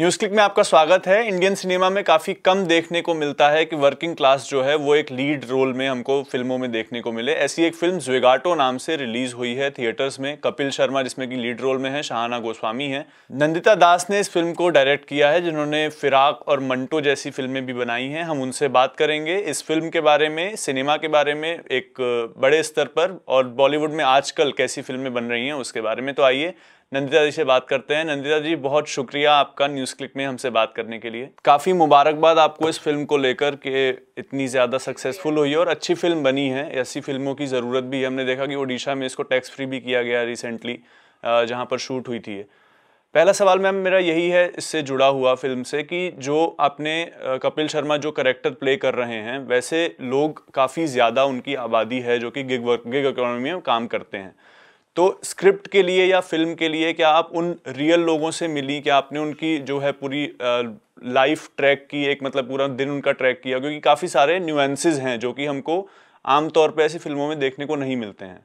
News click में आपका स्वागत है इंडियन सिनेमा में काफ़ी कम देखने को मिलता है कि वर्किंग क्लास जो है वो एक लीड रोल में हमको फिल्मों में देखने को मिले ऐसी एक फिल्म ज्वेगाटो नाम से रिलीज हुई है थिएटर्स में कपिल शर्मा जिसमें कि लीड रोल में है शाहाना गोस्वामी है नंदिता दास ने इस फिल्म को डायरेक्ट किया है जिन्होंने फिराक और मंटो जैसी फिल्में भी बनाई हैं हम उनसे बात करेंगे इस फिल्म के बारे में सिनेमा के बारे में एक बड़े स्तर पर और बॉलीवुड में आजकल कैसी फिल्में बन रही हैं उसके बारे में तो आइए नंदिता जी से बात करते हैं नंदिता जी बहुत शुक्रिया आपका न्यूज़ क्लिक में हमसे बात करने के लिए काफ़ी मुबारकबाद आपको इस फिल्म को लेकर के इतनी ज़्यादा सक्सेसफुल हुई है और अच्छी फिल्म बनी है ऐसी फिल्मों की ज़रूरत भी हमने देखा कि ओडिशा में इसको टैक्स फ्री भी किया गया रिसेंटली जहाँ पर शूट हुई थी पहला सवाल मैम मेरा यही है इससे जुड़ा हुआ फिल्म से कि जो आपने कपिल शर्मा जो करेक्टर प्ले कर रहे हैं वैसे लोग काफ़ी ज़्यादा उनकी आबादी है जो कि गिग वर्क गिग इकोनॉमी में काम करते हैं तो स्क्रिप्ट के लिए या फिल्म के लिए क्या आप उन रियल लोगों से मिली क्या आपने उनकी जो है पूरी लाइफ ट्रैक की एक मतलब पूरा दिन उनका ट्रैक किया क्योंकि काफ़ी सारे न्यूएंसेस हैं जो कि हमको आमतौर पर ऐसी फिल्मों में देखने को नहीं मिलते हैं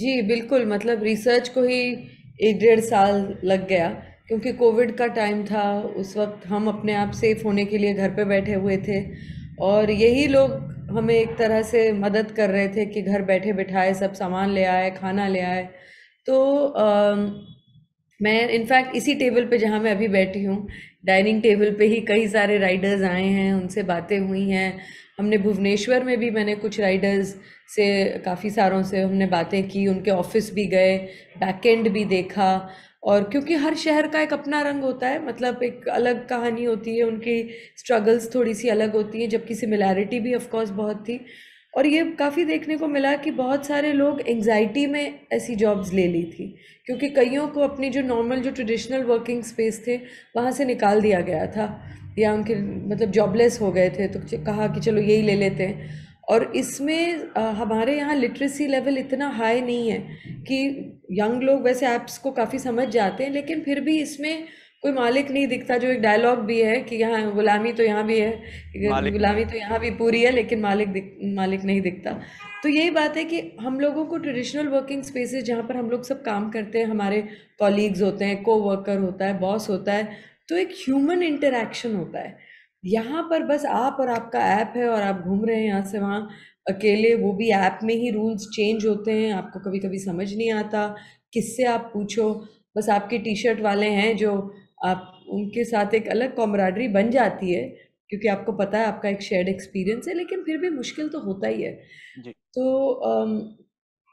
जी बिल्कुल मतलब रिसर्च को ही एक डेढ़ साल लग गया क्योंकि कोविड का टाइम था उस वक्त हम अपने आप सेफ होने के लिए घर पे बैठे हुए थे और यही लोग हमें एक तरह से मदद कर रहे थे कि घर बैठे बिठाए सब सामान ले आए खाना ले आए तो आ, मैं इनफैक्ट इसी टेबल पे जहाँ मैं अभी बैठी हूँ डाइनिंग टेबल पे ही कई सारे राइडर्स आए हैं उनसे बातें हुई हैं हमने भुवनेश्वर में भी मैंने कुछ राइडर्स से काफ़ी सारों से हमने बातें की उनके ऑफिस भी गए बैकेंड भी देखा और क्योंकि हर शहर का एक अपना रंग होता है मतलब एक अलग कहानी होती है उनकी स्ट्रगल्स थोड़ी सी अलग होती हैं जबकि सिमिलैरिटी भी ऑफकोर्स बहुत थी और ये काफ़ी देखने को मिला कि बहुत सारे लोग एंग्जाइटी में ऐसी जॉब्स ले ली थी क्योंकि कईयों को अपनी जो नॉर्मल जो ट्रेडिशनल वर्किंग स्पेस थे वहाँ से निकाल दिया गया था या उनके मतलब जॉबलेस हो गए थे तो कहा कि चलो यही ले लेते हैं और इसमें हमारे यहाँ लिटरेसी लेवल इतना हाई नहीं है कि यंग लोग वैसे ऐप्स को काफ़ी समझ जाते हैं लेकिन फिर भी इसमें कोई मालिक नहीं दिखता जो एक डायलॉग भी है कि यहाँ गुलामी तो यहाँ भी है गुलामी तो यहाँ भी पूरी है लेकिन मालिक दिख, मालिक नहीं दिखता तो यही बात है कि हम लोगों को ट्रेडिशनल वर्किंग स्पेसेस जहाँ पर हम लोग सब काम करते हैं हमारे कॉलीग्स होते हैं को वर्कर होता है बॉस होता है तो एक ह्यूमन इंटरेक्शन होता है यहाँ पर बस आप और आपका ऐप है और आप घूम रहे हैं यहाँ से वहाँ अकेले वो भी ऐप में ही रूल्स चेंज होते हैं आपको कभी कभी समझ नहीं आता किससे आप पूछो बस आपके टी शर्ट वाले हैं जो आप उनके साथ एक अलग कॉमराडरी बन जाती है क्योंकि आपको पता है आपका एक शेयर्ड एक्सपीरियंस है लेकिन फिर भी मुश्किल तो होता ही है तो आम,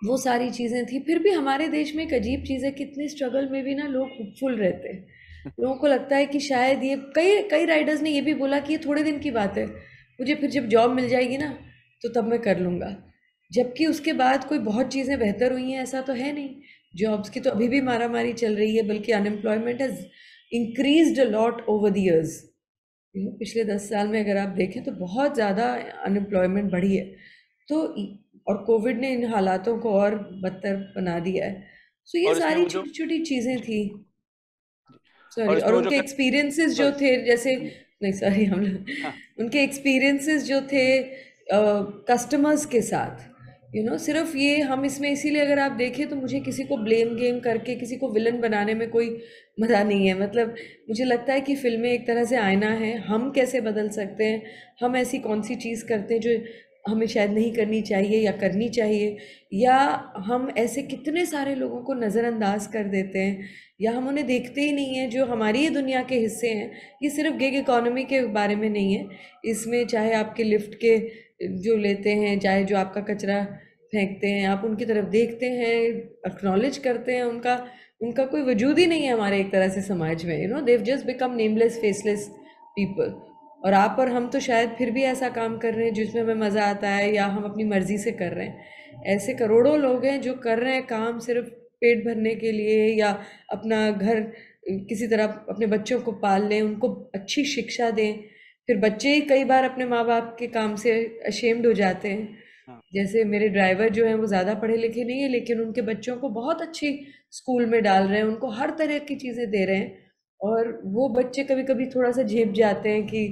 वो सारी चीज़ें थी फिर भी हमारे देश में एक अजीब चीज़ है कितने स्ट्रगल में भी ना लोग होपफुल रहते हैं लोगों को लगता है कि शायद ये कई कई राइडर्स ने ये भी बोला कि ये थोड़े दिन की बात है मुझे फिर जब जॉब मिल जाएगी ना तो तब मैं कर लूँगा जबकि उसके बाद कोई बहुत चीज़ें बेहतर हुई हैं ऐसा तो है नहीं जॉब्स की तो अभी भी मारा मारी चल रही है बल्कि unemployment has increase a lot over the years पिछले दस साल में अगर आप देखें तो बहुत ज़्यादा अनएम्प्लॉयमेंट बढ़ी है तो और कोविड ने इन हालातों को और बदतर बना दिया है सो so ये सारी छोटी छोटी चीज़ें थी सॉरी और उनके एक्सपीरियंसेस हम्म। हाँ। जो थे जैसे नहीं सॉरी हम लोग उनके एक्सपीरियंसेस जो थे कस्टमर्स के साथ यू नो सिर्फ ये हम इसमें इसीलिए अगर आप देखें तो मुझे किसी को ब्लेम गेम करके किसी को विलन बनाने में कोई मज़ा नहीं है मतलब मुझे लगता है कि फिल्में एक तरह से आईना है हम कैसे बदल सकते हैं हम ऐसी कौन सी चीज़ करते हैं जो हमें शायद नहीं करनी चाहिए या करनी चाहिए या हम ऐसे कितने सारे लोगों को नज़रअंदाज कर देते हैं या हम उन्हें देखते ही नहीं हैं जो हमारी ही दुनिया के हिस्से हैं ये सिर्फ गिग इकोनॉमी के बारे में नहीं है इसमें चाहे आपके लिफ्ट के जो लेते हैं चाहे जो आपका कचरा फेंकते हैं आप उनकी तरफ देखते हैं एक्नॉलेज करते हैं उनका उनका कोई वजूद ही नहीं है हमारे एक तरह से समाज में you know they've just become nameless faceless people और आप और हम तो शायद फिर भी ऐसा काम कर रहे हैं जिसमें हमें मज़ा आता है या हम अपनी मर्ज़ी से कर रहे हैं ऐसे करोड़ों लोग हैं जो कर रहे हैं काम सिर्फ पेट भरने के लिए या अपना घर किसी तरह अपने बच्चों को पाल लें उनको अच्छी शिक्षा दें फिर बच्चे ही कई बार अपने माँ बाप के काम से अशेम्ड हो जाते हैं हाँ। जैसे मेरे ड्राइवर जो हैं वो ज़्यादा पढ़े लिखे नहीं है लेकिन उनके बच्चों को बहुत अच्छी स्कूल में डाल रहे हैं उनको हर तरह की चीज़ें दे रहे हैं और वो बच्चे कभी कभी थोड़ा सा झेप जाते हैं कि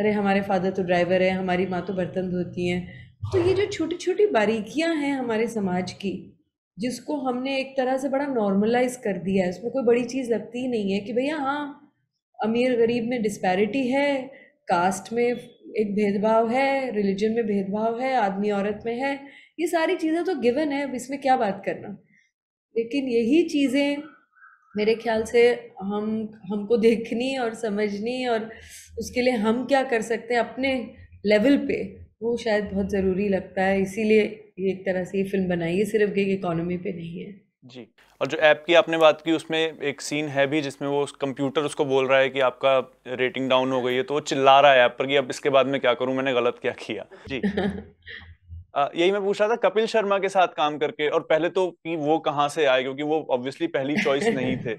अरे हमारे फादर तो ड्राइवर है हमारी माँ तो बर्तन धोती हैं तो ये जो छोटी छोटी बारीकियाँ हैं हमारे समाज की जिसको हमने एक तरह से बड़ा नॉर्मलाइज कर दिया है उसमें कोई बड़ी चीज़ लगती ही नहीं है कि भैया हाँ अमीर गरीब में डिस्पैरिटी है कास्ट में एक भेदभाव है रिलीजन में भेदभाव है आदमी औरत में है ये सारी चीज़ें तो गिवन है इसमें क्या बात करना लेकिन यही चीज़ें मेरे ख्याल से हम हमको देखनी और समझनी और उसके लिए हम क्या कर सकते हैं अपने लेवल पे वो शायद बहुत ज़रूरी लगता है इसीलिए ये एक तरह से ये फिल्म बनाई है सिर्फ गिग इकोनॉमी पे नहीं है जी और जो ऐप की आपने बात की उसमें एक सीन है भी जिसमें वो उस कंप्यूटर उसको बोल रहा है कि आपका रेटिंग डाउन हो गई है तो वो चिल्ला रहा है ऐप पर कि अब इसके बाद में क्या करूं मैंने गलत क्या किया जी यही मैं पूछ रहा था कपिल शर्मा के साथ काम करके और पहले तो कि वो कहाँ से आए क्योंकि वो ऑब्वियसली पहली चॉइस नहीं थे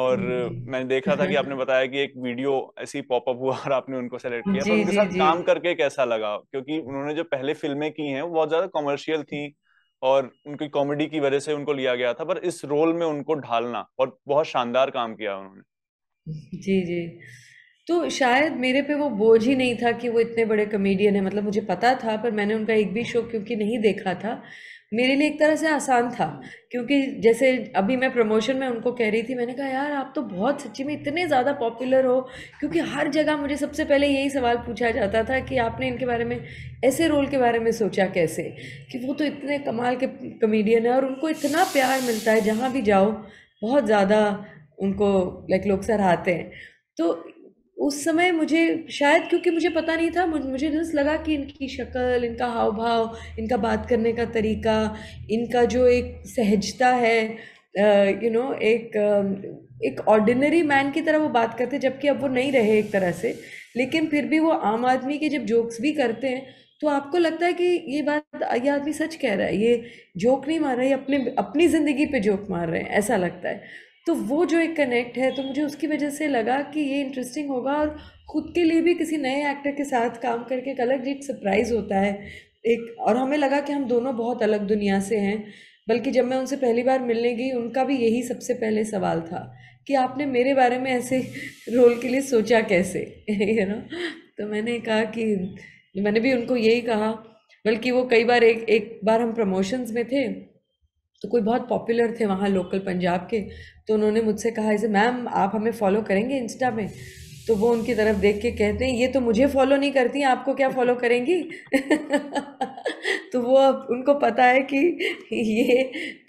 और मैंने देखा था कि आपने बताया कि एक वीडियो ऐसी पॉपअप हुआ और आपने उनको सेलेक्ट किया तो उनके साथ काम करके कैसा लगा क्योंकि उन्होंने जो पहले फिल्में की हैं वो बहुत ज्यादा कॉमर्शियल थी और उनकी कॉमेडी की वजह से उनको लिया गया था पर इस रोल में उनको ढालना और बहुत शानदार काम किया उन्होंने जी जी तो शायद मेरे पे वो बोझ ही नहीं था कि वो इतने बड़े कमेडियन है मतलब मुझे पता था पर मैंने उनका एक भी शो क्योंकि नहीं देखा था मेरे लिए एक तरह से आसान था क्योंकि जैसे अभी मैं प्रमोशन में उनको कह रही थी मैंने कहा यार आप तो बहुत सच्ची में इतने ज़्यादा पॉपुलर हो क्योंकि हर जगह मुझे सबसे पहले यही सवाल पूछा जाता था कि आपने इनके बारे में ऐसे रोल के बारे में सोचा कैसे कि वो तो इतने कमाल के कमेडियन है और उनको इतना प्यार मिलता है जहाँ भी जाओ बहुत ज़्यादा उनको लाइक लोग सराहते हैं तो उस समय मुझे शायद क्योंकि मुझे पता नहीं था मुझे जस्ट लगा कि इनकी शक्ल इनका हाव भाव इनका बात करने का तरीका इनका जो एक सहजता है यू नो एक एक ऑर्डिनरी मैन की तरह वो बात करते जबकि अब वो नहीं रहे एक तरह से लेकिन फिर भी वो आम आदमी के जब जोक्स भी करते हैं तो आपको लगता है कि ये बात ये आदमी सच कह रहा है ये जोक नहीं मार रहा है ये अपने अपनी ज़िंदगी पे जोक मार रहे हैं ऐसा लगता है तो वो जो एक कनेक्ट है तो मुझे उसकी वजह से लगा कि ये इंटरेस्टिंग होगा और ख़ुद के लिए भी किसी नए एक्टर के साथ काम करके एक अलग एक सरप्राइज़ होता है एक और हमें लगा कि हम दोनों बहुत अलग दुनिया से हैं बल्कि जब मैं उनसे पहली बार मिलने गई उनका भी यही सबसे पहले सवाल था कि आपने मेरे बारे में ऐसे रोल के लिए सोचा कैसे यू नो तो मैंने कहा कि मैंने भी उनको यही कहा बल्कि वो कई बार एक एक बार हम प्रमोशंस में थे तो कोई बहुत पॉपुलर थे वहाँ लोकल पंजाब के तो उन्होंने मुझसे कहा ऐसे मैम आप हमें फॉलो करेंगे इंस्टा में तो वो उनकी तरफ देख के कहते हैं ये तो मुझे फॉलो नहीं करती आपको क्या फॉलो करेंगी तो वो अब उनको पता है कि ये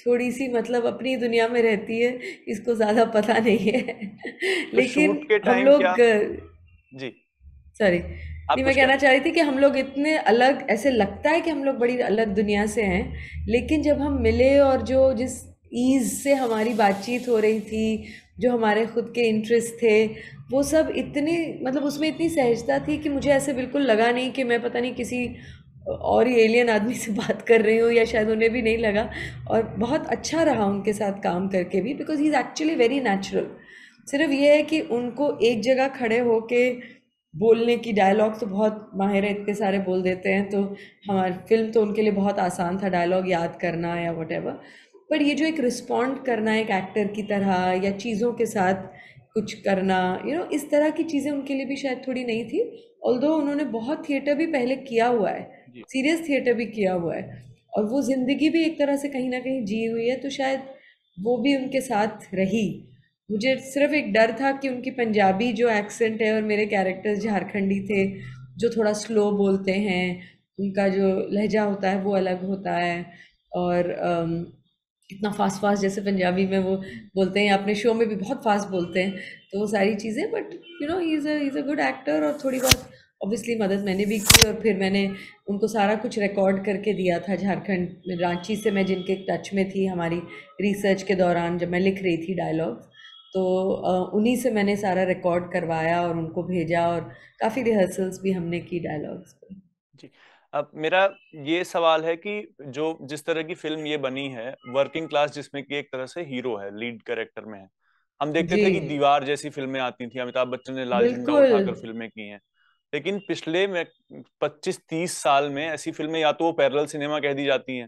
थोड़ी सी मतलब अपनी दुनिया में रहती है इसको ज़्यादा पता नहीं है तो लेकिन हम लोग जी सॉरी नहीं मैं कहना चाह रही थी कि हम लोग इतने अलग ऐसे लगता है कि हम लोग बड़ी अलग दुनिया से हैं लेकिन जब हम मिले और जो जिस ईज़ से हमारी बातचीत हो रही थी जो हमारे खुद के इंटरेस्ट थे वो सब इतनी मतलब उसमें इतनी सहजता थी कि मुझे ऐसे बिल्कुल लगा नहीं कि मैं पता नहीं किसी और ही एलियन आदमी से बात कर रही हूँ या शायद उन्हें भी नहीं लगा और बहुत अच्छा रहा उनके साथ काम करके भी because he is actually very natural सिर्फ ये है कि उनको एक जगह खड़े हो के बोलने की डायलॉग तो बहुत माहिर है इतने सारे बोल देते हैं तो हमारी फिल्म तो उनके लिए बहुत आसान था डायलॉग याद करना या वट बट ये जो एक रिस्पॉन्ड करना एक एक्टर की तरह या चीज़ों के साथ कुछ करना यू you नो know, इस तरह की चीज़ें उनके लिए भी शायद थोड़ी नहीं थी ऑल उन्होंने बहुत थिएटर भी पहले किया हुआ है सीरियस थिएटर भी किया हुआ है और वो ज़िंदगी भी एक तरह से कहीं ना कहीं जी हुई है तो शायद वो भी उनके साथ रही मुझे सिर्फ एक डर था कि उनकी पंजाबी जो एक्सेंट है और मेरे कैरेक्टर्स झारखंडी थे जो थोड़ा स्लो बोलते हैं उनका जो लहजा होता है वो अलग होता है और इतना फास्ट फास्ट जैसे पंजाबी में वो बोलते हैं अपने शो में भी बहुत फास्ट बोलते हैं तो वो सारी चीज़ें but you know he is a is a good actor और थोड़ी बहुत ऑब्वियसली मदद मैंने भी की और फिर मैंने उनको सारा कुछ रिकॉर्ड करके दिया था झारखंड रांची से मैं जिनके टच में थी हमारी रिसर्च के दौरान जब मैं लिख रही थी डायलॉग्स तो उन्हीं से मैंने सारा रिकॉर्ड करवाया और उनको भेजा और काफ़ी रिहर्सल्स भी हमने की डायलॉग्स पे जी अब मेरा ये सवाल है कि जो जिस तरह की फिल्म ये बनी है वर्किंग क्लास जिसमें कि एक तरह से हीरो है लीड कैरेक्टर में है हम देखते थे कि दीवार जैसी फिल्में आती थी अमिताभ बच्चन ने लाल झंडा उठाकर फिल्में की हैं लेकिन पिछले 25-30 साल में ऐसी फिल्में या तो वो पैरल सिनेमा कह दी जाती हैं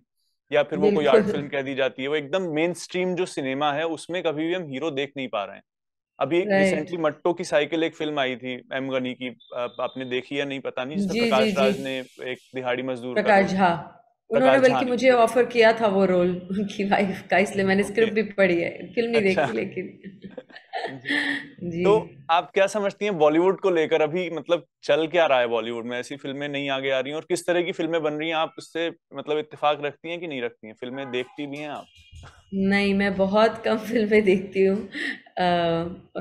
या फिर वो कोई आर्ट फिल्म कह दी जाती है वो एकदम मेन स्ट्रीम जो सिनेमा है उसमें कभी भी हम हीरो देख नहीं पा रहे हैं अभी एक रिसेंटली मट्टो की साइकिल एक फिल्म आई थी एम गनी की आपने देखी या नहीं पता नहीं जिसमें प्रकाश राज ने एक दिहाड़ी मजदूर प्रकाश झा उन्होंने बल्कि मुझे ऑफर किया था वो रोल उनकी वाइफ का इसलिए मैंने स्क्रिप्ट भी पढ़ी है फिल्म नहीं अच्छा। देखी लेकिन जी तो आप क्या समझती हैं बॉलीवुड को लेकर अभी मतलब चल क्या रहा है बॉलीवुड में ऐसी फिल्में नहीं आगे आ रही हैं और किस तरह की फिल्में बन रही हैं आप उससे मतलब इत्तेफाक रखती हैं कि नहीं रखती हैं फिल्में देखती भी हैं आप नहीं मैं बहुत कम फिल्में देखती हूँ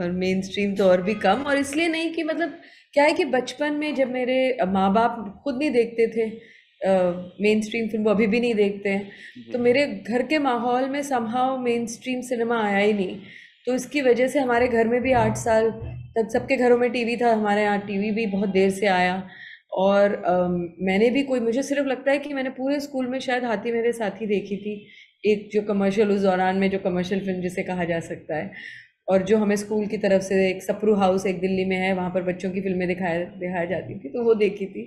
और मेन स्ट्रीम तो और भी कम और इसलिए नहीं कि मतलब क्या है कि बचपन में जब मेरे माँ बाप खुद नहीं देखते थे मेन स्ट्रीम फिल्म अभी भी नहीं देखते हैं तो मेरे घर के माहौल में समहाव मेन स्ट्रीम सिनेमा आया ही नहीं तो इसकी वजह से हमारे घर में भी आठ साल तक सबके घरों में टीवी था हमारे यहाँ टीवी भी बहुत देर से आया और आ, मैंने भी कोई मुझे सिर्फ लगता है कि मैंने पूरे स्कूल में शायद हाथी मेरे साथी देखी थी एक जो कमर्शियल उस दौरान में जो कमर्शियल फिल्म जिसे कहा जा सकता है और जो हमें स्कूल की तरफ से एक सप्रू हाउस एक दिल्ली में है वहाँ पर बच्चों की फिल्में दिखाया दिखाई जाती थी तो वो देखी थी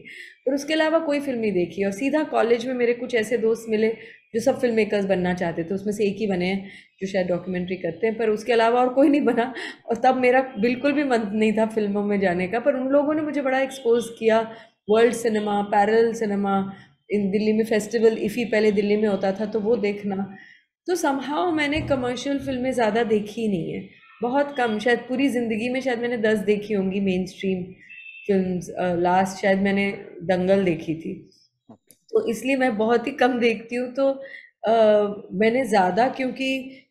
पर उसके अलावा कोई फिल्म नहीं देखी और सीधा कॉलेज में मेरे कुछ ऐसे दोस्त मिले जो सब फिल्म मेकर्स बनना चाहते थे उसमें से एक ही बने हैं जो शायद डॉक्यूमेंट्री करते हैं पर उसके अलावा और कोई नहीं बना और तब मेरा बिल्कुल भी मन नहीं था फिल्मों में जाने का पर उन लोगों ने मुझे बड़ा एक्सपोज किया world cinema parallel cinema in Delhi में फेस्टिवल इफ़ी पहले दिल्ली में होता था तो वो देखना तो समहाव मैंने कमर्शियल फिल्में ज़्यादा देखी नहीं है बहुत कम शायद पूरी ज़िंदगी में शायद मैंने दस देखी होंगी मेन स्ट्रीम फिल्म लास्ट शायद मैंने दंगल देखी थी तो इसलिए मैं बहुत ही कम देखती हूँ तो आ, मैंने ज़्यादा क्योंकि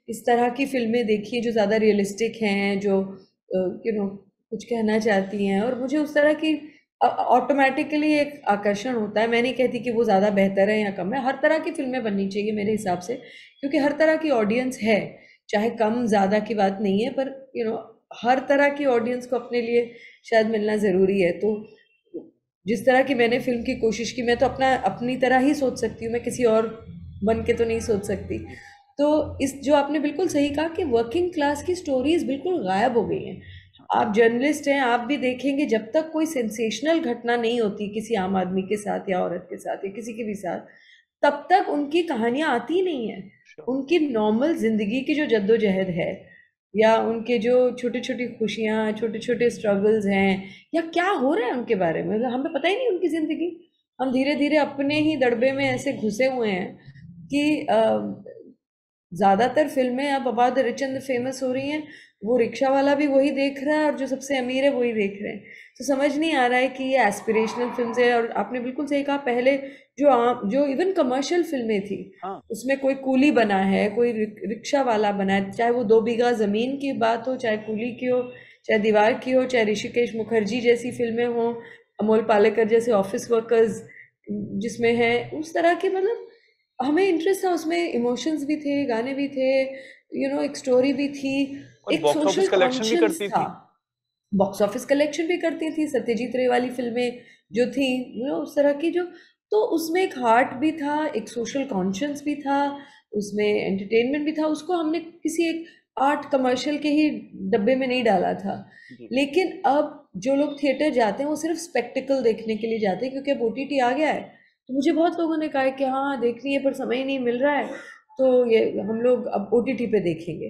इस तरह की फिल्में देखी जो ज़्यादा रियलिस्टिक हैं जो यू नो कुछ कहना चाहती हैं और मुझे उस तरह की ऑटोमेटिकली एक आकर्षण होता है मैं नहीं कहती कि वो ज़्यादा बेहतर है या कम है हर तरह की फिल्में बननी चाहिए मेरे हिसाब से क्योंकि हर तरह की ऑडियंस है चाहे कम ज़्यादा की बात नहीं है पर यू you नो know, हर तरह की ऑडियंस को अपने लिए शायद मिलना ज़रूरी है तो जिस तरह की मैंने फिल्म की कोशिश की मैं तो अपना अपनी तरह ही सोच सकती हूँ मैं किसी और बन के तो नहीं सोच सकती तो इस जो आपने बिल्कुल सही कहा कि वर्किंग क्लास की स्टोरीज बिल्कुल गायब हो गई हैं आप जर्नलिस्ट हैं आप भी देखेंगे जब तक कोई सेंसेशनल घटना नहीं होती किसी आम आदमी के साथ या औरत के साथ या किसी के भी साथ तब तक उनकी कहानियां आती नहीं है अच्छा। उनकी नॉर्मल जिंदगी की जो जद्दोजहद है या उनके जो छोटी छोटी खुशियाँ छोटे छोटे स्ट्रगल्स हैं या क्या हो रहा है उनके बारे में मतलब हमें पता ही नहीं उनकी ज़िंदगी हम धीरे धीरे अपने ही दड़बे में ऐसे घुसे हुए हैं कि ज़्यादातर फिल्में अब अबाद रिचंद फेमस हो रही हैं वो रिक्शा वाला भी वही देख रहा है और जो सबसे अमीर है वही देख रहे हैं तो समझ नहीं आ रहा है कि ये एस्पिरेशनल फिल्म है और आपने बिल्कुल सही कहा पहले जो आम जो इवन कमर्शियल फिल्में थी हाँ। उसमें कोई कूली बना है कोई रिक्शा वाला बना है चाहे वो दो बीघा ज़मीन की बात हो चाहे कूली की हो चाहे दीवार की हो चाहे ऋषिकेश मुखर्जी जैसी फिल्में हों अमोल पालेकर जैसे ऑफिस वर्कर्स जिसमें हैं उस तरह के मतलब हमें इंटरेस्ट था उसमें इमोशंस भी थे गाने भी थे यू नो एक स्टोरी भी थी एक सोशल कलेक्शन भी करती था बॉक्स ऑफिस कलेक्शन भी करती थी सत्यजीत रे वाली फिल्में जो थी यू नो उस तरह की जो तो उसमें एक हार्ट भी था एक सोशल कॉन्शियस भी था उसमें एंटरटेनमेंट भी था उसको हमने किसी एक आर्ट कमर्शियल के ही डब्बे में नहीं डाला था लेकिन अब जो लोग थिएटर जाते हैं वो सिर्फ स्पेक्टिकल देखने के लिए जाते हैं क्योंकि अब ओ आ गया है तो मुझे बहुत लोगों ने कहा है कि हाँ देखनी है पर समय ही नहीं मिल रहा है तो ये हम लोग अब ओ टी पे देखेंगे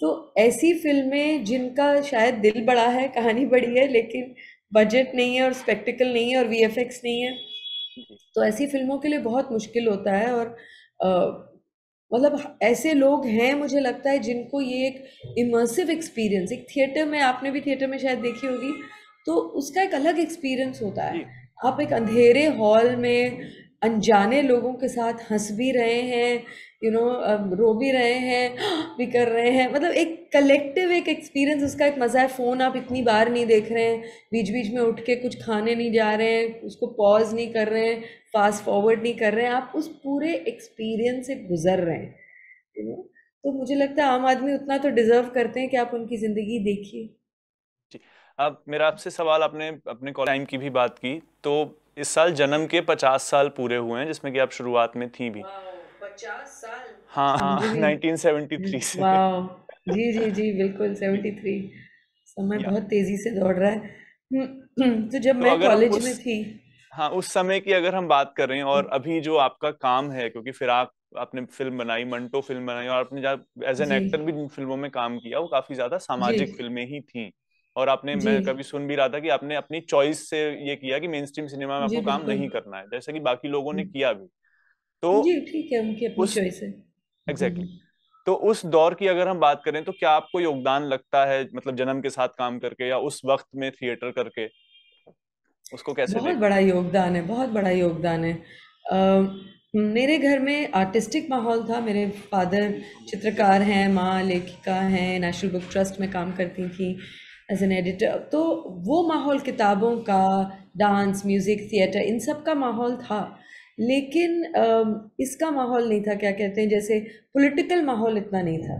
तो ऐसी फिल्में जिनका शायद दिल बड़ा है कहानी बड़ी है लेकिन बजट नहीं है और स्पेक्टिकल नहीं है और वी नहीं है तो ऐसी फिल्मों के लिए बहुत मुश्किल होता है और मतलब ऐसे लोग हैं मुझे लगता है जिनको ये एक इमर्सिव एक्सपीरियंस एक थिएटर में आपने भी थिएटर में शायद देखी होगी तो उसका एक अलग एक्सपीरियंस होता है आप एक अंधेरे हॉल में अनजाने लोगों के साथ हंस भी रहे हैं यू नो रो भी रहे हैं भी कर रहे हैं मतलब एक कलेक्टिव एक एक्सपीरियंस उसका एक मज़ा है फ़ोन आप इतनी बार नहीं देख रहे हैं बीच बीच में उठ के कुछ खाने नहीं जा रहे हैं उसको पॉज नहीं कर रहे हैं फास्ट फॉरवर्ड नहीं कर रहे हैं आप उस पूरे एक्सपीरियंस से गुजर रहे हैं यू नो तो मुझे लगता है आम आदमी उतना तो डिजर्व करते हैं कि आप उनकी ज़िंदगी देखिए अब मेरा आपसे सवाल आपने अपने टाइम की भी बात की तो इस साल जन्म के पचास साल पूरे हुए हैं जिसमें कि आप शुरुआत में थी भी wow. पचास साल हाँ हाँ जी जी जी बिल्कुल समय बहुत तेजी से दौड़ रहा है हम्म, हम्म, तो जब तो मैं कॉलेज उस... में थी हाँ उस समय की अगर हम बात कर रहे हैं और हम्म। अभी जो आपका काम है क्योंकि फिर आप आपने फिल्म बनाई मंटो फिल्म बनाई और आपने एज एन एक्टर भी फिल्मों में काम किया वो काफी ज्यादा सामाजिक फिल्में ही थी और आपने मैं कभी सुन भी रहा था कि आपने अपनी चॉइस से ये किया कि मेन स्ट्रीम सिनेमा में आपको काम नहीं करना है जैसा कि बाकी लोगों ने किया भी तो जी ठीक है उनकी अपनी चॉइस एग्जैक्टली तो उस दौर की अगर हम बात करें तो क्या आपको योगदान लगता है मतलब जन्म के साथ काम करके या उस वक्त में थिएटर करके उसको कैसे बहुत बड़ा योगदान है बहुत बड़ा योगदान है uh, मेरे घर में आर्टिस्टिक माहौल था मेरे फादर चित्रकार हैं माँ लेखिका हैं नेशनल बुक ट्रस्ट में काम करती थी एज एन एडिटर तो वो माहौल किताबों का डांस म्यूज़िक थिएटर इन सब का माहौल था लेकिन इसका माहौल नहीं था क्या कहते हैं जैसे पॉलिटिकल माहौल इतना नहीं था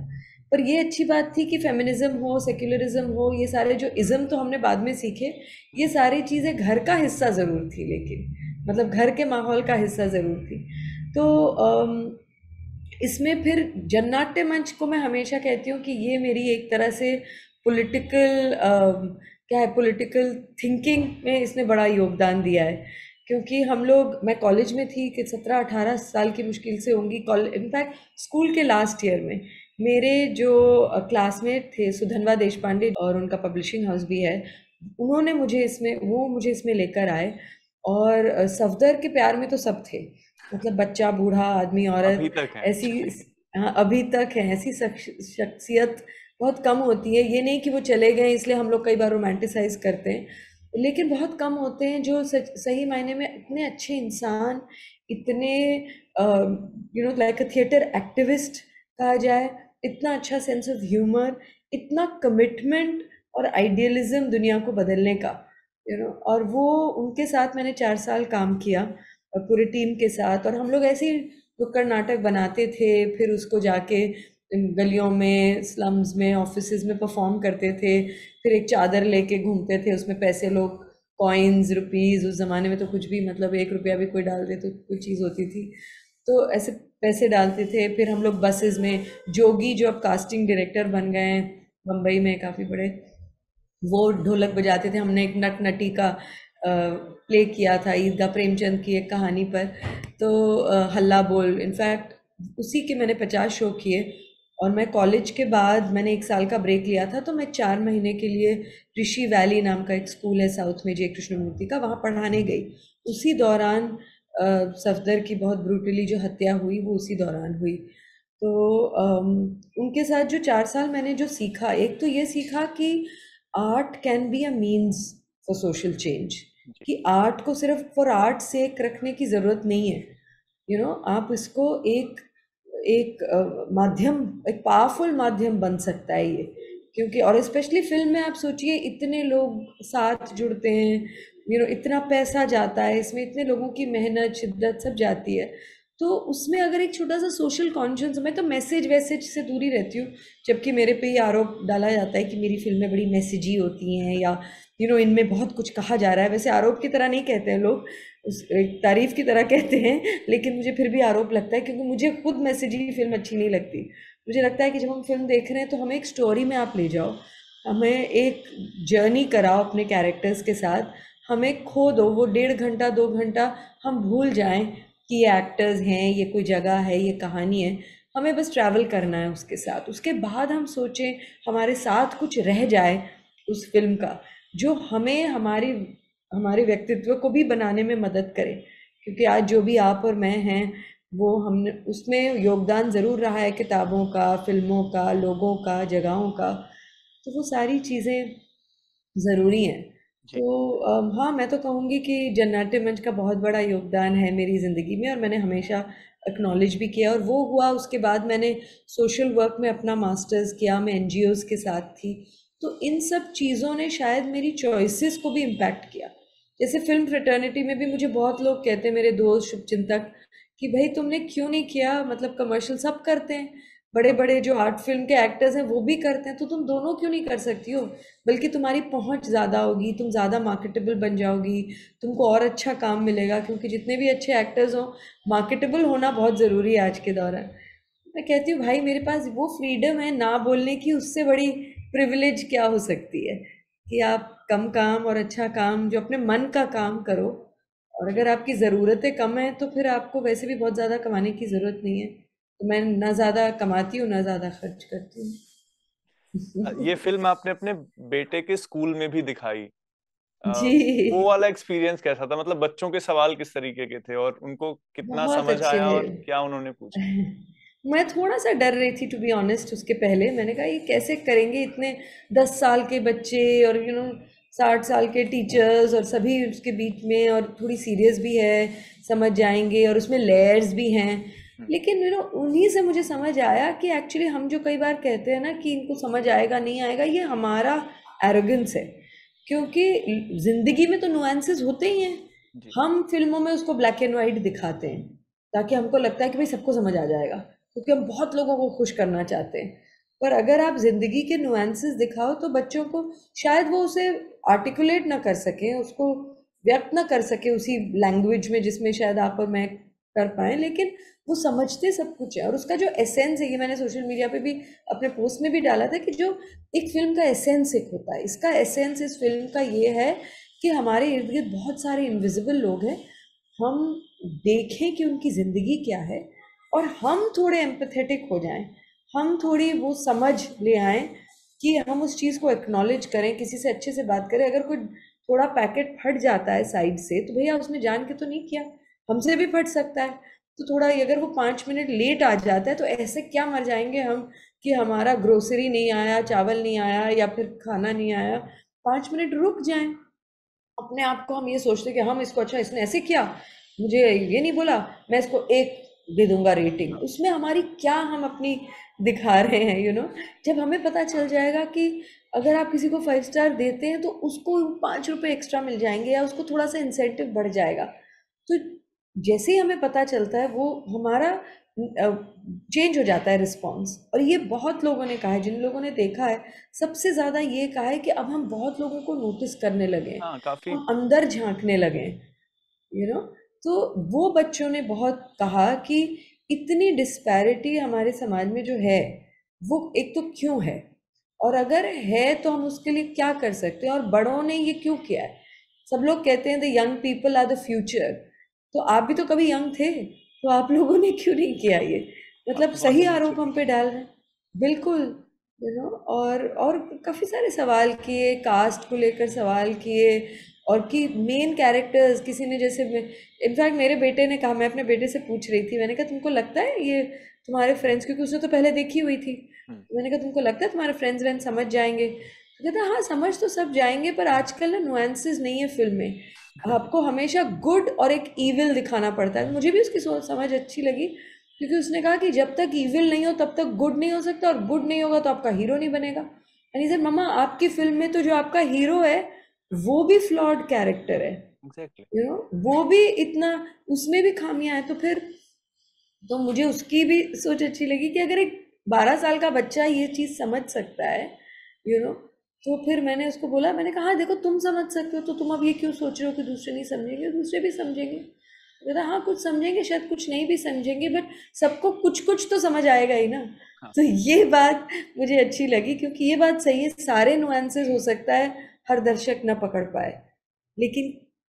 पर ये अच्छी बात थी कि फेमिनिज्म हो सेक्युलरिज्म हो ये सारे जो इज़म तो हमने बाद में सीखे ये सारी चीज़ें घर का हिस्सा ज़रूर थी लेकिन मतलब घर के माहौल का हिस्सा ज़रूर थी तो इसमें फिर जन्नाट्य मंच को मैं हमेशा कहती हूँ कि ये मेरी एक तरह से पॉलिटिकल क्या है पॉलिटिकल थिंकिंग में इसने बड़ा योगदान दिया है क्योंकि हम लोग मैं कॉलेज में थी कि सत्रह अठारह साल की मुश्किल से होंगी कॉलेज इनफैक्ट स्कूल के लास्ट ईयर में मेरे जो क्लासमेट थे सुधनवा देश पांडे और उनका पब्लिशिंग हाउस भी है उन्होंने मुझे इसमें वो मुझे इसमें लेकर आए और सफदर के प्यार में तो सब थे मतलब बच्चा बूढ़ा आदमी औरत ऐसी अभी तक है ऐसी हाँ, शख्सियत बहुत कम होती है ये नहीं कि वो चले गए इसलिए हम लोग कई बार रोमांटिसाइज करते हैं लेकिन बहुत कम होते हैं जो सच, सही मायने में इतने अच्छे इंसान इतने you know like a theatre activist कहा जाए इतना अच्छा सेंस ऑफ ह्यूमर इतना कमिटमेंट और आइडियलिज्म दुनिया को बदलने का यू you नो know, और वो उनके साथ मैंने चार साल काम किया पूरी टीम के साथ और हम लोग ऐसे ही नुक्कड़ नाटक बनाते थे फिर उसको जाके गलियों में स्लम्स में ऑफिस में परफॉर्म करते थे फिर एक चादर लेके घूमते थे उसमें पैसे लोग कॉइन्स रुपीज़ उस ज़माने में तो कुछ भी मतलब एक रुपया भी कोई डाल दे तो कोई चीज़ होती थी तो ऐसे पैसे डालते थे फिर हम लोग बसेस में जोगी जो अब कास्टिंग डायरेक्टर बन गए हैं मुंबई में काफ़ी बड़े वो ढोलक बजाते थे हमने एक नट नटी का प्ले किया था ईदगाह प्रेमचंद की एक कहानी पर तो हल्ला बोल इनफैक्ट उसी के मैंने पचास शो किए और मैं कॉलेज के बाद मैंने एक साल का ब्रेक लिया था तो मैं चार महीने के लिए ऋषि वैली नाम का एक स्कूल है साउथ में जय कृष्णमूर्ति का वहाँ पढ़ाने गई उसी दौरान सफदर की बहुत ब्रूटली जो हत्या हुई वो उसी दौरान हुई तो उनके साथ जो चार साल मैंने जो सीखा एक तो ये सीखा कि art can be a means for social change कि आर्ट को सिर्फ फॉर आर्ट से रखने की ज़रूरत नहीं है यू you नो know, आप इसको एक एक माध्यम एक पावरफुल माध्यम बन सकता है ये क्योंकि और स्पेशली फिल्म में आप सोचिए इतने लोग साथ जुड़ते हैं यू नो इतना पैसा जाता है इसमें इतने लोगों की मेहनत शिद्दत सब जाती है तो उसमें अगर एक छोटा सा सोशल कॉन्शियस मैं तो मैसेज वैसेज से दूरी रहती हूँ जबकि मेरे पे ये आरोप डाला जाता है कि मेरी फिल्में बड़ी मैसेजी होती हैं या यू नो इनमें बहुत कुछ कहा जा रहा है वैसे आरोप की तरह नहीं कहते हैं लोग उस तारीफ़ की तरह कहते हैं लेकिन मुझे फिर भी आरोप लगता है क्योंकि मुझे खुद मैसेजी फिल्म अच्छी नहीं लगती मुझे लगता है कि जब हम फिल्म देख रहे हैं तो हमें एक स्टोरी में आप ले जाओ हमें एक जर्नी कराओ अपने कैरेक्टर्स के साथ हमें खो दो वो डेढ़ घंटा दो घंटा हम भूल जाएं कि ये एक्टर्स हैं ये कोई जगह है ये कहानी है हमें बस ट्रैवल करना है उसके साथ उसके बाद हम सोचें हमारे साथ कुछ रह जाए उस फिल्म का जो हमें हमारी हमारे व्यक्तित्व को भी बनाने में मदद करे क्योंकि आज जो भी आप और मैं हैं वो हमने उसमें योगदान ज़रूर रहा है किताबों का फिल्मों का लोगों का जगहों का तो वो सारी चीज़ें ज़रूरी हैं तो हाँ मैं तो कहूँगी कि जननाट्य मंच का बहुत बड़ा योगदान है मेरी ज़िंदगी में और मैंने हमेशा एक्नॉलेज भी किया और वो हुआ उसके बाद मैंने सोशल वर्क में अपना मास्टर्स किया मैं एन के साथ थी तो इन सब चीज़ों ने शायद मेरी चॉइसेस को भी इम्पैक्ट किया जैसे फिल्म फ्रटर्निटी में भी मुझे बहुत लोग कहते हैं मेरे दोस्त शुभचिंतक कि भाई तुमने क्यों नहीं किया मतलब कमर्शियल सब करते हैं बड़े बड़े जो आर्ट फिल्म के एक्टर्स हैं वो भी करते हैं तो तुम दोनों क्यों नहीं कर सकती हो बल्कि तुम्हारी पहुंच ज़्यादा होगी तुम ज़्यादा मार्केटेबल बन जाओगी तुमको और अच्छा काम मिलेगा क्योंकि जितने भी अच्छे एक्टर्स हों मार्केटेबल होना बहुत ज़रूरी है आज के दौरान मैं कहती हूँ भाई मेरे पास वो फ्रीडम है ना बोलने की उससे बड़ी प्रिविलेज क्या हो सकती है कि आप कम काम और अच्छा काम जो अपने मन का काम करो और अगर आपकी ज़रूरतें कम हैं तो फिर आपको वैसे भी बहुत ज़्यादा कमाने की ज़रूरत नहीं है तो मैं ना ज़्यादा कमाती हूँ ना ज़्यादा खर्च करती हूँ ये फिल्म आपने अपने बेटे के स्कूल में भी दिखाई जी वो वाला एक्सपीरियंस कैसा था मतलब बच्चों के सवाल किस तरीके के थे और उनको कितना समझ आया और क्या उन्होंने पूछा मैं थोड़ा सा डर रही थी टू बी ऑनेस्ट उसके पहले मैंने कहा ये कैसे करेंगे इतने दस साल के बच्चे और यू नो साठ साल के टीचर्स और सभी उसके बीच में और थोड़ी सीरियस भी है समझ जाएंगे और उसमें लेयर्स भी हैं हम्म। लेकिन यू नो उन्हीं से मुझे समझ आया कि एक्चुअली हम जो कई बार कहते हैं ना कि इनको समझ आएगा नहीं आएगा ये हमारा एरोगेंस है क्योंकि ज़िंदगी में तो नुएंसेस होते ही हैं हम फिल्मों में उसको ब्लैक एंड वाइट दिखाते हैं ताकि हमको लगता है कि भाई सबको समझ आ जाएगा क्योंकि हम बहुत लोगों को खुश करना चाहते हैं पर अगर आप ज़िंदगी के नुएंसेस दिखाओ तो बच्चों को शायद वो उसे आर्टिकुलेट ना कर सकें उसको व्यक्त ना कर सके उसी लैंग्वेज में जिसमें शायद आप और मैं कर पाए लेकिन वो समझते सब कुछ है और उसका जो एसेंस है ये मैंने सोशल मीडिया पे भी अपने पोस्ट में भी डाला था कि जो एक फिल्म का एसेंस एक होता है इसका एसेंस इस फिल्म का ये है कि हमारे इर्द गिर्द बहुत सारे इनविजिबल लोग हैं हम देखें कि उनकी ज़िंदगी क्या है और हम थोड़े एम्पथेटिक हो जाएं हम थोड़ी वो समझ ले आए कि हम उस चीज़ को एक्नॉलेज करें किसी से अच्छे से बात करें अगर कोई थोड़ा पैकेट फट जाता है साइड से तो भैया उसने जान के तो नहीं किया हमसे भी फट सकता है तो थोड़ा अगर वो पाँच मिनट लेट आ जाता है तो ऐसे क्या मर जाएंगे हम कि हमारा ग्रोसरी नहीं आया चावल नहीं आया या फिर खाना नहीं आया पाँच मिनट रुक जाएं अपने आप को हम ये सोचते कि हम इसको अच्छा इसने ऐसे किया मुझे ये नहीं बोला मैं इसको एक दे दूंगा रेटिंग उसमें हमारी क्या हम अपनी दिखा रहे हैं यू you नो know? जब हमें पता चल जाएगा कि अगर आप किसी को फाइव स्टार देते हैं तो उसको पाँच रुपये एक्स्ट्रा मिल जाएंगे या उसको थोड़ा सा इंसेंटिव बढ़ जाएगा तो जैसे ही हमें पता चलता है वो हमारा चेंज हो जाता है रिस्पॉन्स और ये बहुत लोगों ने कहा है जिन लोगों ने देखा है सबसे ज़्यादा ये कहा है कि अब हम बहुत लोगों को नोटिस करने लगे हाँ, हम अंदर झांकने लगे यू नो तो वो बच्चों ने बहुत कहा कि इतनी डिस्पैरिटी हमारे समाज में जो है वो एक तो क्यों है और अगर है तो हम उसके लिए क्या कर सकते हैं और बड़ों ने ये क्यों किया है सब लोग कहते हैं the young people are the future तो आप भी तो कभी यंग थे तो आप लोगों ने क्यों नहीं किया ये मतलब सही आरोप हम पे डाल रहे हैं बिल्कुल यू you नो know, और और काफ़ी सारे सवाल किए कास्ट को लेकर सवाल किए और कि मेन कैरेक्टर्स किसी ने जैसे इनफैक्ट मेरे बेटे ने कहा मैं अपने बेटे से पूछ रही थी मैंने कहा तुमको लगता है ये तुम्हारे फ्रेंड्स क्योंकि उसने तो पहले देखी हुई थी हम्म। मैंने कहा तुमको लगता है तुम्हारे फ्रेंड्स व्रेंड्स समझ जाएंगे कहता हाँ समझ तो सब जाएंगे पर आजकल ना नुएंसेज नहीं है फिल्म में आपको हमेशा गुड और एक ईविल दिखाना पड़ता है मुझे भी उसकी सोच समझ अच्छी लगी क्योंकि उसने कहा कि जब तक ईविल नहीं हो तब तक गुड नहीं हो सकता और गुड नहीं होगा तो आपका हीरो नहीं बनेगा यानी सर मम्मा आपकी फिल्म में तो जो आपका हीरो है वो भी फ्लॉड कैरेक्टर है exactly. you know, वो भी इतना उसमें भी खामियां हैं तो फिर तो मुझे उसकी भी सोच अच्छी लगी कि अगर एक बारह साल का बच्चा ये चीज़ समझ सकता है यू you नो know, तो फिर मैंने उसको बोला मैंने कहा हाँ, देखो तुम समझ सकते हो तो तुम अब ये क्यों सोच रहे हो कि दूसरे नहीं समझेंगे दूसरे भी समझेंगे कहता हाँ कुछ समझेंगे शायद कुछ नहीं भी समझेंगे बट सबको कुछ कुछ तो समझ आएगा ही ना हाँ। तो ये बात मुझे अच्छी लगी क्योंकि ये बात सही है सारे नुआंसेस हो सकता है हर दर्शक ना पकड़ पाए लेकिन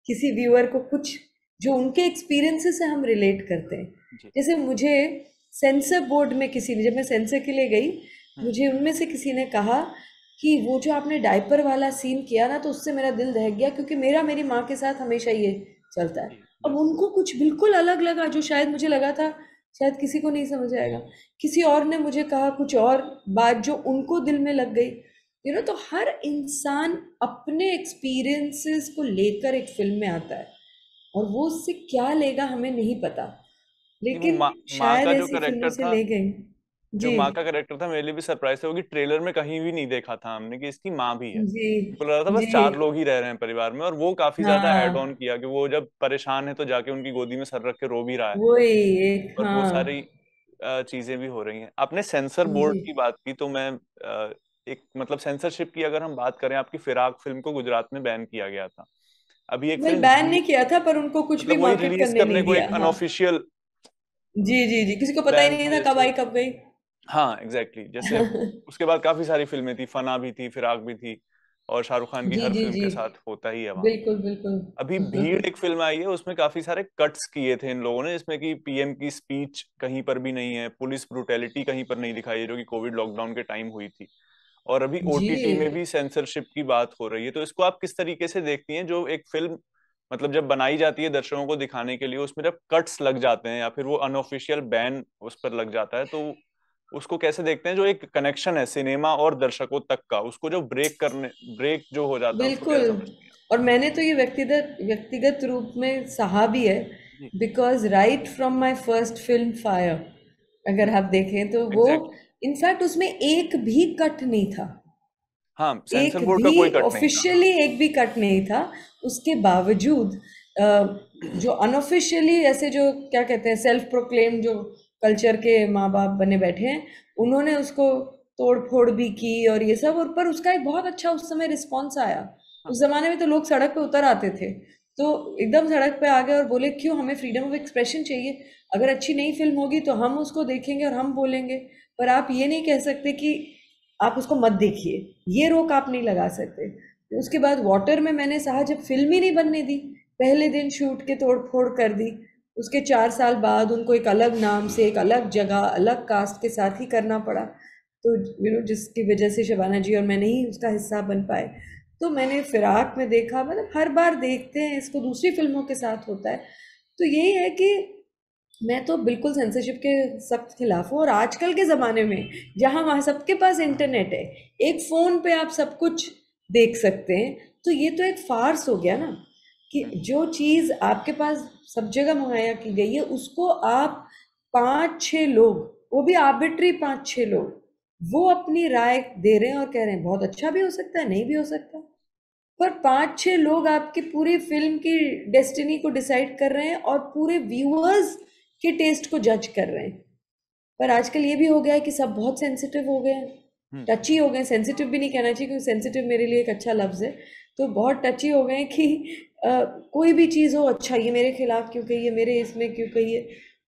किसी व्यूअर को कुछ जो उनके एक्सपीरियंसेस से हम रिलेट करते हैं जैसे मुझे सेंसर बोर्ड में किसी ने जब मैं सेंसर के लिए गई हाँ। मुझे उनमें से किसी ने कहा कि वो जो आपने डायपर वाला सीन किया ना तो उससे मेरा दिल दहक गया क्योंकि मेरा मेरी माँ के साथ हमेशा ये चलता है अब उनको कुछ बिल्कुल अलग लगा जो शायद मुझे लगा था शायद किसी को नहीं समझ आएगा किसी और ने मुझे कहा कुछ और बात जो उनको दिल में लग गई यू नो तो हर इंसान अपने एक्सपीरियंसेस को लेकर एक फिल्म में आता है और वो उससे क्या लेगा हमें नहीं पता लेकिन मा, शायद ऐसी फिल्म से ले गई जो माँ का करेक्टर था मेरे लिए भी सरप्राइज था क्योंकि ट्रेलर में कहीं भी नहीं देखा था हमने कि इसकी माँ भी है बोल रहा था बस चार लोग ही रह रहे हैं परिवार में और वो काफी हाँ। ज्यादा एड ऑन किया कि वो जब परेशान है तो जाके उनकी गोदी में सर रख के रो भी रहा है और हाँ। वो सारी चीजें भी हो रही हैं आपने सेंसर बोर्ड की बात की तो मैं एक मतलब सेंसरशिप की अगर हम बात करें आपकी फिराक फिल्म को गुजरात में बैन किया गया था अभी एक फिल्म बैन नहीं किया था पर उनको कुछ मतलब भी मार्केट करने को एक अनऑफिशियल हाँ। जी जी जी किसी को पता ही नहीं था कब आई कब गई हाँ एग्जैक्टली exactly. जैसे उसके बाद काफी सारी फिल्में थी फना भी थी फिराक भी थी और शाहरुख खान की जी, हर जी, फिल्म जी. के साथ होता ही है बिल्कुल बिल्कुल अभी भीड़ एक फिल्म आई है उसमें काफी सारे कट्स किए थे इन लोगों ने जिसमें कि पीएम की स्पीच कहीं पर भी नहीं है पुलिस ब्रुटेलिटी कहीं पर नहीं दिखाई है जो कि कोविड लॉकडाउन के टाइम हुई थी और अभी ओटीटी में भी सेंसरशिप की बात हो रही है तो इसको आप किस तरीके से देखती हैं जो एक फिल्म मतलब जब बनाई जाती है दर्शकों को दिखाने के लिए उसमें जब कट्स लग जाते हैं या फिर वो अनऑफिशियल बैन उस पर लग जाता है तो उसको कैसे देखते हैं जो एक कनेक्शन है सिनेमा और दर्शकों तक का उसको जो ब्रेक करने ब्रेक जो हो जाता है बिल्कुल और मैंने तो ये व्यक्तिगत व्यक्तिगत रूप में सहा भी है because right from my first film Fire अगर आप देखें तो वो इनफैक्ट उसमें एक भी कट नहीं था हाँ, एक भी ऑफिशियली एक भी कट नहीं था उसके बावजूद जो अनऑफिशियली ऐसे जो क्या कहते हैं सेल्फ प्रोक्लेम जो कल्चर के माँ बाप बने बैठे हैं उन्होंने उसको तोड़ फोड़ भी की और ये सब और पर उसका एक बहुत अच्छा उस समय रिस्पॉन्स आया उस हाँ। जमाने में तो लोग सड़क पर उतर आते थे तो एकदम सड़क पे आ गए और बोले क्यों हमें फ्रीडम ऑफ एक्सप्रेशन चाहिए अगर अच्छी नई फिल्म होगी तो हम उसको देखेंगे और हम बोलेंगे पर आप ये नहीं कह सकते कि आप उसको मत देखिए ये रोक आप नहीं लगा सकते उसके बाद वाटर में मैंने सहा जब फिल्म ही नहीं बनने दी पहले दिन शूट के तोड़ फोड़ कर दी उसके चार साल बाद उनको एक अलग नाम से एक अलग जगह अलग कास्ट के साथ ही करना पड़ा तो यू नो जिसकी वजह से शबाना जी और मैं नहीं उसका हिस्सा बन पाए तो मैंने फिराक में देखा मतलब हर बार देखते हैं इसको दूसरी फिल्मों के साथ होता है तो यही है कि मैं तो बिल्कुल सेंसरशिप के सख्त खिलाफ हूँ और आजकल के ज़माने में जहाँ वहाँ सबके पास इंटरनेट है एक फ़ोन पे आप सब कुछ देख सकते हैं तो ये तो एक फार्स हो गया ना कि जो चीज़ आपके पास सब जगह मुहैया की गई है उसको आप पाँच छः लोग वो भी आर्बिट्री पाँच छह लोग वो अपनी राय दे रहे हैं और कह रहे हैं बहुत अच्छा भी हो सकता है नहीं भी हो सकता पर पाँच छः लोग आपकी पूरी फिल्म की डेस्टिनी को डिसाइड कर रहे हैं और पूरे व्यूअर्स के टेस्ट को जज कर रहे हैं पर आजकल ये भी हो गया है कि सब बहुत सेंसिटिव हो गए हैं टची हम्म। हो गए सेंसिटिव भी नहीं कहना चाहिए क्योंकि सेंसिटिव मेरे लिए एक अच्छा लफ्ज़ है तो बहुत टची हो गए कि कोई भी चीज़ हो अच्छा ये मेरे खिलाफ क्यों कही है मेरे इसमें क्यों कही है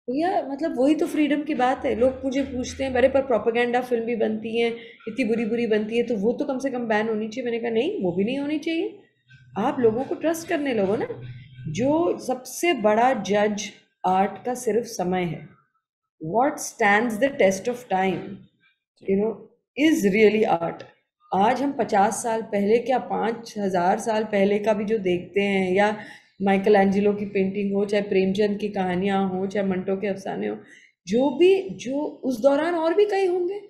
भैया मतलब वही तो फ्रीडम की बात है लोग मुझे पूछते हैं अरे पर प्रोपागेंडा फिल्म भी बनती हैं इतनी बुरी बुरी बनती है तो वो तो कम से कम बैन होनी चाहिए मैंने कहा नहीं वो भी नहीं होनी चाहिए आप लोगों को ट्रस्ट करने लोगों ना जो सबसे बड़ा जज आर्ट का सिर्फ समय है what stand the test of time you know is really art आज हम पचास साल पहले क्या पाँच हज़ार साल पहले का भी जो देखते हैं या माइकल एंजिलो की पेंटिंग हो चाहे प्रेमचंद की कहानियाँ हो चाहे मंटो के अफसाने हो जो भी जो उस दौरान और भी कई होंगे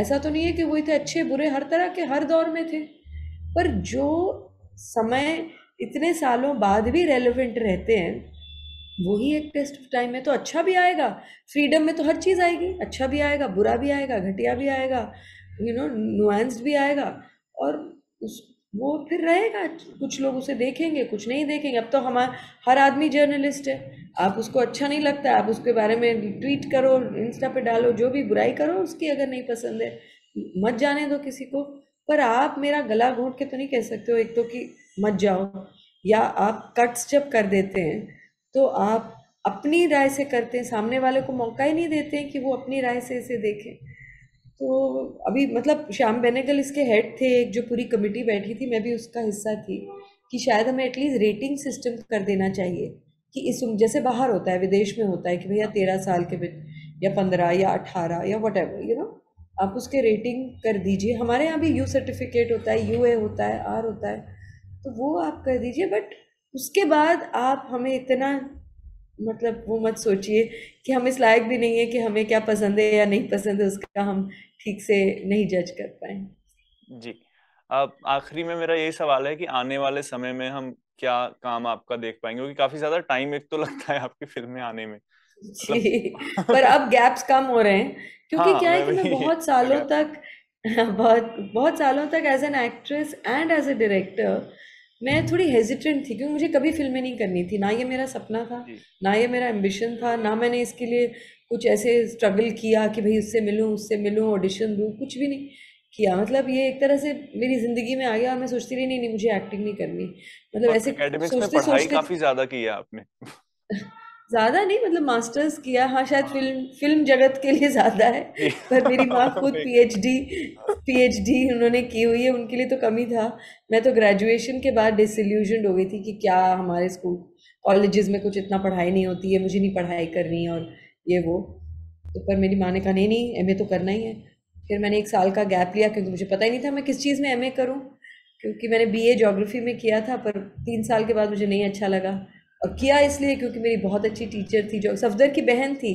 ऐसा तो नहीं है कि वो इतने अच्छे बुरे हर तरह के हर दौर में थे पर जो समय इतने सालों बाद भी रेलिवेंट रहते हैं वही एक टेस्ट ऑफ टाइम है तो अच्छा भी आएगा फ्रीडम में तो हर चीज़ आएगी अच्छा भी आएगा बुरा भी आएगा घटिया भी आएगा यू नो नुआंस्ड भी आएगा और उस वो फिर रहेगा कुछ लोग उसे देखेंगे कुछ नहीं देखेंगे अब तो हमारा हर आदमी जर्नलिस्ट है आप उसको अच्छा नहीं लगता आप उसके बारे में ट्वीट करो इंस्टा पे डालो जो भी बुराई करो उसकी अगर नहीं पसंद है मत जाने दो किसी को पर आप मेरा गला घोट के तो नहीं कह सकते हो एक तो कि मत जाओ या आप कट्स जब कर देते हैं तो आप अपनी राय से करते हैं सामने वाले को मौका ही नहीं देते हैं कि वो अपनी राय से इसे देखें तो अभी मतलब श्याम बेनेगल इसके हेड थे एक जो पूरी कमेटी बैठी थी मैं भी उसका हिस्सा थी कि शायद हमें एटलीस्ट रेटिंग सिस्टम कर देना चाहिए कि इस जैसे बाहर होता है विदेश में होता है कि भैया तेरह साल के या पंद्रह या अठारह या वट एवर यू नो आप उसके रेटिंग कर दीजिए हमारे यहाँ भी यू सर्टिफिकेट होता है यू ए होता है आर होता है तो वो आप कर दीजिए बट उसके बाद आप हमें इतना मतलब वो मत सोचिए कि हम इस लायक भी नहीं है कि हमें क्या पसंद है या नहीं पसंद है उसका हम ठीक से नहीं जज कर पाए जी अब आखिरी में मेरा यही सवाल है कि आने वाले समय में हम क्या काम आपका देख पाएंगे क्योंकि काफी ज्यादा टाइम एक तो लगता है आपकी फिल्में आने में जी पर अब गैप्स कम हो रहे हैं क्योंकि हाँ, क्या है कि मैं बहुत सालों तक बहुत बहुत सालों तक as an actress and as a director मैं थोड़ी हेजिटेंट थी क्योंकि मुझे कभी फिल्में नहीं करनी थी ना ये मेरा सपना था ना ये मेरा एम्बिशन था ना मैंने इसके लिए कुछ ऐसे स्ट्रगल किया कि भाई उससे मिलूँ उससे मिलूँ ऑडिशन दूँ कुछ भी नहीं किया मतलब ये एक तरह से मेरी जिंदगी में आ गया और मैं सोचती रही नहीं नहीं मुझे एक्टिंग नहीं करनी मतलब ऐसे सोचते सोचते काफी ज्यादा किया आपने ज्यादा नहीं मतलब मास्टर्स किया हाँ शायद फिल्म हाँ। फिल्म जगत के लिए ज्यादा है पर मेरी माँ खुद पीएचडी पीएचडी उन्होंने की हुई है उनके लिए तो कमी था मैं तो ग्रेजुएशन के बाद डिसल्यूजन हो गई थी कि क्या हमारे स्कूल कॉलेजेस में कुछ इतना पढ़ाई नहीं होती है मुझे नहीं पढ़ाई करनी और ये वो तो पर मेरी माँ ने कहा नहीं नहीं एम तो करना ही है फिर मैंने एक साल का गैप लिया क्योंकि मुझे पता ही नहीं था मैं किस चीज़ में एम करूँ क्योंकि मैंने बी ए जोग्राफी में किया था पर तीन साल के बाद मुझे नहीं अच्छा लगा और किया इसलिए क्योंकि मेरी बहुत अच्छी टीचर थी जो सफदर की बहन थी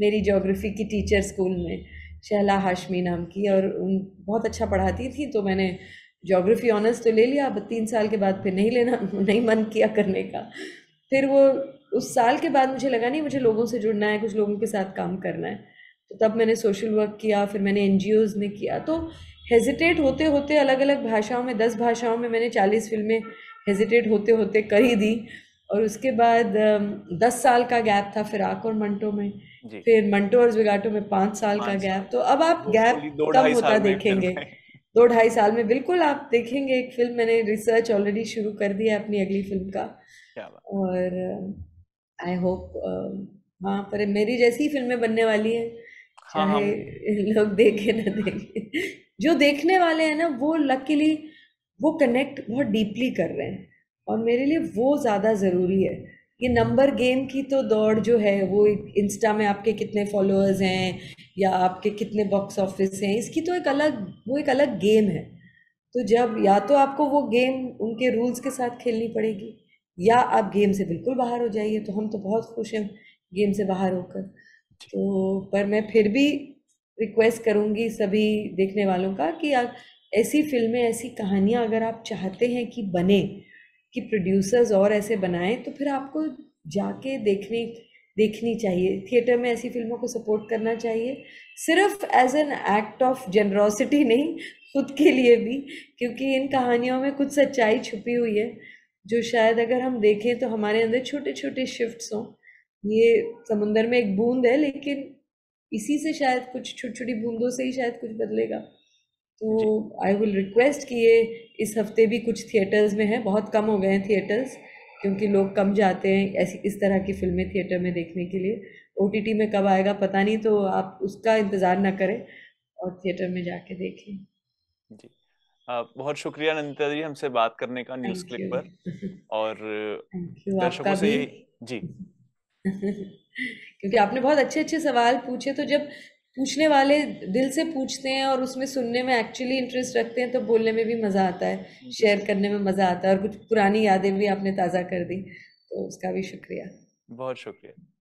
मेरी जोग्राफी की टीचर स्कूल में शहला हाशमी नाम की और उन बहुत अच्छा पढ़ाती थी तो मैंने जोग्राफी ऑनर्स तो ले लिया अब तीन साल के बाद फिर नहीं लेना नहीं मन किया करने का फिर वो उस साल के बाद मुझे लगा नहीं मुझे लोगों से जुड़ना है कुछ लोगों के साथ काम करना है तो तब मैंने सोशल वर्क किया फिर मैंने एन में किया तो हेजिटेट होते होते अलग अलग भाषाओं में दस भाषाओं में मैंने चालीस फिल्में हेजिटेट होते होते कर ही दी और उसके बाद दस साल का गैप था फिराक और मंटो में फिर मंटो और जुगाटो में पांच साल पांच का गैप तो अब आप गैप कम होता देखेंगे दो ढाई साल में बिल्कुल आप देखेंगे एक फिल्म मैंने रिसर्च ऑलरेडी शुरू कर दिया अपनी अगली फिल्म का और आई होप हाँ पर मेरी जैसी फिल्में बनने वाली है हाँ, हाँ। चाहे लोग देखे ना देखे जो देखने वाले हैं ना वो लकीली वो कनेक्ट बहुत डीपली कर रहे हैं और मेरे लिए वो ज़्यादा ज़रूरी है ये नंबर गेम की तो दौड़ जो है वो इंस्टा में आपके कितने फॉलोअर्स हैं या आपके कितने बॉक्स ऑफिस हैं इसकी तो एक अलग वो एक अलग गेम है तो जब या तो आपको वो गेम उनके रूल्स के साथ खेलनी पड़ेगी या आप गेम से बिल्कुल बाहर हो जाइए तो हम तो बहुत खुश हैं गेम से बाहर होकर तो पर मैं फिर भी रिक्वेस्ट करूँगी सभी देखने वालों का कि ऐसी फिल्में ऐसी कहानियाँ अगर आप चाहते हैं कि बने कि प्रोड्यूसर्स और ऐसे बनाएं तो फिर आपको जाके देखने देखनी चाहिए थिएटर में ऐसी फिल्मों को सपोर्ट करना चाहिए सिर्फ as an act of generosity नहीं खुद के लिए भी क्योंकि इन कहानियों में कुछ सच्चाई छुपी हुई है जो शायद अगर हम देखें तो हमारे अंदर छोटे छोटे शिफ्ट्स हों ये समुंदर में एक बूंद है लेकिन इसी से शायद कुछ छोटी छोटी बूंदों से ही शायद कुछ बदलेगा तो आई विल रिक्वेस्ट कि ये इस हफ्ते भी कुछ थिएटर्स में है बहुत कम हो गए हैं थिएटर्स क्योंकि लोग कम जाते हैं ऐसी इस तरह की फिल्में थिएटर में देखने के लिए ओ में कब आएगा पता नहीं तो आप उसका इंतज़ार ना करें और थिएटर में जाके देखें जी बहुत शुक्रिया नंदिता जी हमसे बात करने का न्यूज़ क्लिक पर और दर्शकों से जी क्योंकि आपने बहुत अच्छे अच्छे सवाल पूछे तो जब पूछने वाले दिल से पूछते हैं और उसमें सुनने में एक्चुअली इंटरेस्ट रखते हैं तो बोलने में भी मज़ा आता है शेयर करने में मज़ा आता है और कुछ पुरानी यादें भी आपने ताज़ा कर दी तो उसका भी शुक्रिया बहुत शुक्रिया